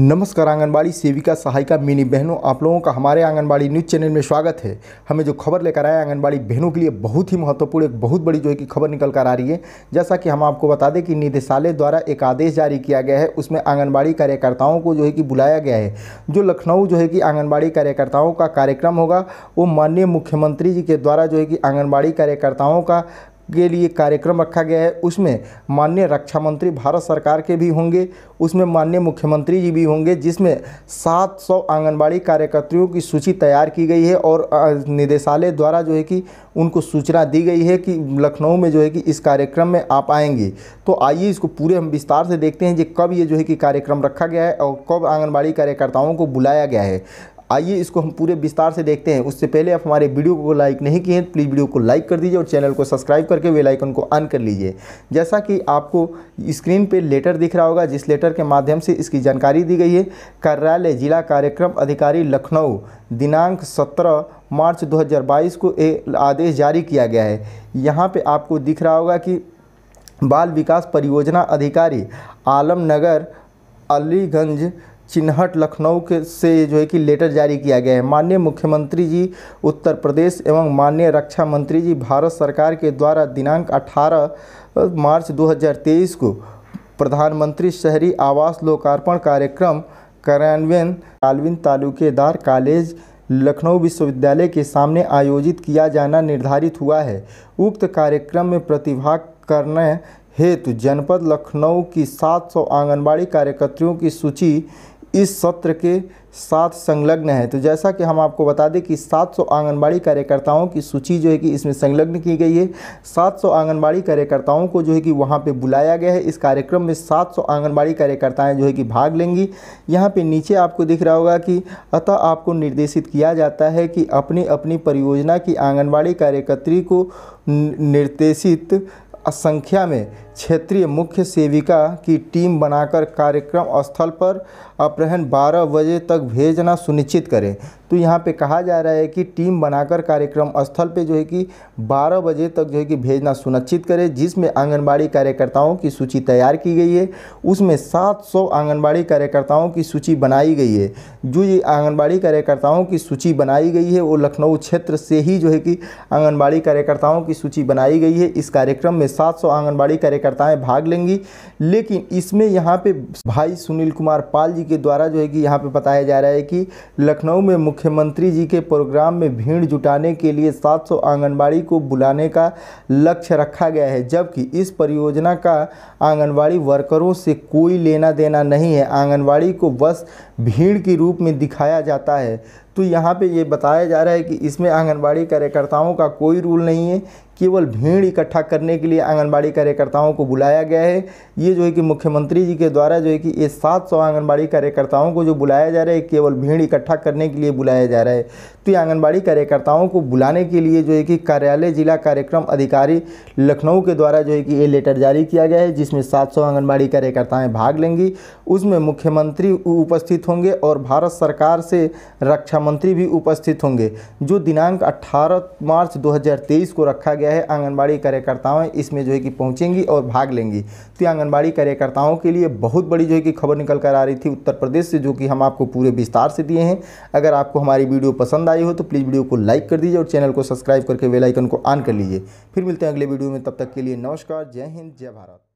नमस्कार आंगनबाड़ी सेविका सहायिका मिनी बहनों आप लोगों का हमारे आंगनबाड़ी न्यूज़ चैनल में स्वागत है हमें जो खबर लेकर आए आंगनबाड़ी बहनों के लिए बहुत ही महत्वपूर्ण एक बहुत बड़ी जो है कि खबर निकल कर आ रही है जैसा कि हम आपको बता दें कि निदेशालय द्वारा एक आदेश जारी किया गया है उसमें आंगनबाड़ी कार्यकर्ताओं को जो है कि बुलाया गया है जो लखनऊ जो है कि आंगनबाड़ी कार्यकर्ताओं का कार्यक्रम होगा वो माननीय मुख्यमंत्री जी के द्वारा जो है कि आंगनबाड़ी कार्यकर्ताओं का के लिए कार्यक्रम रखा गया है उसमें माननीय रक्षा मंत्री भारत सरकार के भी होंगे उसमें माननीय मुख्यमंत्री जी भी होंगे जिसमें 700 आंगनबाड़ी कार्यकर्त्रियों की सूची तैयार की गई है और निदेशालय द्वारा जो है कि उनको सूचना दी गई है कि लखनऊ में जो है कि इस कार्यक्रम में आप आएंगे तो आइए इसको पूरे हम विस्तार से देखते हैं कि कब ये जो है कि कार्यक्रम रखा गया है और कब आंगनबाड़ी कार्यकर्ताओं को बुलाया गया है आइए इसको हम पूरे विस्तार से देखते हैं उससे पहले आप हमारे वीडियो को लाइक नहीं किए हैं तो प्लीज़ वीडियो को लाइक कर दीजिए और चैनल को सब्सक्राइब करके बेल आइकन को ऑन कर लीजिए जैसा कि आपको स्क्रीन पर लेटर दिख रहा होगा जिस लेटर के माध्यम से इसकी जानकारी दी गई है कार्यालय जिला कार्यक्रम अधिकारी लखनऊ दिनांक सत्रह मार्च दो को एक आदेश जारी किया गया है यहाँ पर आपको दिख रहा होगा कि बाल विकास परियोजना अधिकारी आलमनगर अलीगंज चिन्हट लखनऊ के से जो है कि लेटर जारी किया गया है माननीय मुख्यमंत्री जी उत्तर प्रदेश एवं माननीय रक्षा मंत्री जी भारत सरकार के द्वारा दिनांक 18 मार्च 2023 को प्रधानमंत्री शहरी आवास लोकार्पण कार्यक्रम कार्यान्वयन कालविन तालुकेदार कॉलेज लखनऊ विश्वविद्यालय के सामने आयोजित किया जाना निर्धारित हुआ है उक्त कार्यक्रम में प्रतिभाग करने हेतु जनपद लखनऊ की 700 आंगनबाड़ी कार्यकर्त्रियों की सूची इस सत्र के साथ संलग्न है तो जैसा कि हम आपको बता दें कि 700 आंगनबाड़ी कार्यकर्ताओं की सूची जो है कि इसमें संलग्न की गई है 700 आंगनबाड़ी कार्यकर्ताओं को जो है कि वहाँ पे बुलाया गया है इस कार्यक्रम में 700 आंगनबाड़ी कार्यकर्ताएं जो है कि भाग लेंगी यहाँ पे नीचे आपको दिख रहा होगा कि अतः आपको निर्देशित किया जाता है कि अपनी अपनी परियोजना की आंगनबाड़ी कार्यकर्त्री को निर्देशित संख्या में क्षेत्रीय मुख्य सेविका की टीम बनाकर कार्यक्रम स्थल पर अपराह 12 बजे तक भेजना सुनिश्चित करें तो यहाँ पे कहा जा रहा है कि टीम बनाकर कार्यक्रम स्थल पे जो है कि 12 बजे तक जो है कि भेजना सुनिश्चित करें जिसमें आंगनबाड़ी कार्यकर्ताओं की सूची तैयार की गई है उसमें 700 आंगनबाड़ी कार्यकर्ताओं की सूची बनाई गई है जो ये आंगनबाड़ी कार्यकर्ताओं की सूची बनाई गई है वो लखनऊ क्षेत्र से ही जो है कि आंगनबाड़ी कार्यकर्ताओं की सूची बनाई गई है इस कार्यक्रम में सात आंगनबाड़ी कार्यकर्ताएँ भाग लेंगी लेकिन इसमें यहाँ पर भाई सुनील कुमार पाल जी के द्वारा जो है कि यहाँ पर बताया जा रहा है कि लखनऊ में मुख्य मुख्यमंत्री जी के प्रोग्राम में भीड़ जुटाने के लिए 700 आंगनबाड़ी को बुलाने का लक्ष्य रखा गया है जबकि इस परियोजना का आंगनबाड़ी वर्करों से कोई लेना देना नहीं है आंगनबाड़ी को बस भीड़ के रूप में दिखाया जाता है तो यहाँ पे ये बताया जा रहा है कि इसमें आंगनबाड़ी कार्यकर्ताओं का कोई रूल नहीं है केवल भीड़ इकट्ठा करने के लिए आंगनबाड़ी कार्यकर्ताओं को बुलाया गया है ये जो है कि मुख्यमंत्री जी के द्वारा जो है कि ये सात सौ आंगनबाड़ी कार्यकर्ताओं को जो बुलाया जा रहा है केवल भीड़ इकट्ठा करने के लिए बुलाया जा रहा है तो ये आंगनबाड़ी कार्यकर्ताओं को बुलाने के लिए जो है कि कार्यालय जिला कार्यक्रम अधिकारी लखनऊ के द्वारा जो है कि ये लेटर जारी किया गया है जिसमें सात सौ आंगनबाड़ी कार्यकर्ताएँ भाग लेंगी उसमें मुख्यमंत्री उपस्थित होंगे और भारत सरकार से रक्षा मंत्री भी उपस्थित होंगे जो दिनांक 18 मार्च 2023 को रखा गया है आंगनबाड़ी कार्यकर्ताओं इसमें जो है कि पहुंचेंगी और भाग लेंगी तो आंगनबाड़ी कार्यकर्ताओं के लिए बहुत बड़ी जो है कि खबर निकल कर आ रही थी उत्तर प्रदेश से जो कि हम आपको पूरे विस्तार से दिए हैं अगर आपको हमारी वीडियो पसंद आई हो तो प्लीज़ वीडियो को लाइक कर दीजिए और चैनल को सब्सक्राइब करके वेलाइकन को ऑन कर लीजिए फिर मिलते हैं अगले वीडियो में तब तक के लिए नमस्कार जय हिंद जय भारत